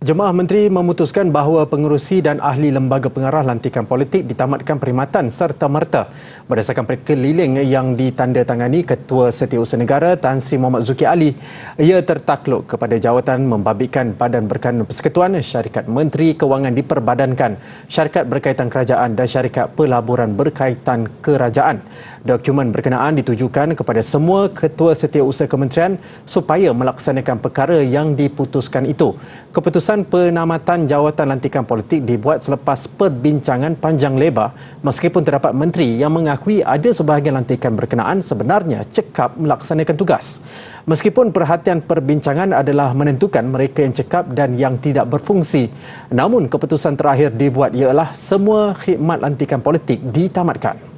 Jemaah Menteri memutuskan bahawa pengerusi dan ahli lembaga pengarah lantikan politik ditamatkan perkhidmatan serta merta. Berdasarkan perkeliling yang ditandatangani Ketua Setiausaha Negara Tan Sri Muhammad Zuki Ali, ia tertakluk kepada jawatan membabitkan Badan Berkanun Persekutuan, Syarikat Menteri Kewangan diperbadankan, Syarikat Berkaitan Kerajaan dan Syarikat Pelaburan Berkaitan Kerajaan. Dokumen berkenaan ditujukan kepada semua Ketua Setiausaha Kementerian supaya melaksanakan perkara yang diputuskan itu. Keputusan keputusan penamatan jawatan lantikan politik dibuat selepas perbincangan panjang lebar meskipun terdapat menteri yang mengakui ada sebahagian lantikan berkenaan sebenarnya cekap melaksanakan tugas. Meskipun perhatian perbincangan adalah menentukan mereka yang cekap dan yang tidak berfungsi, namun keputusan terakhir dibuat ialah semua khidmat lantikan politik ditamatkan.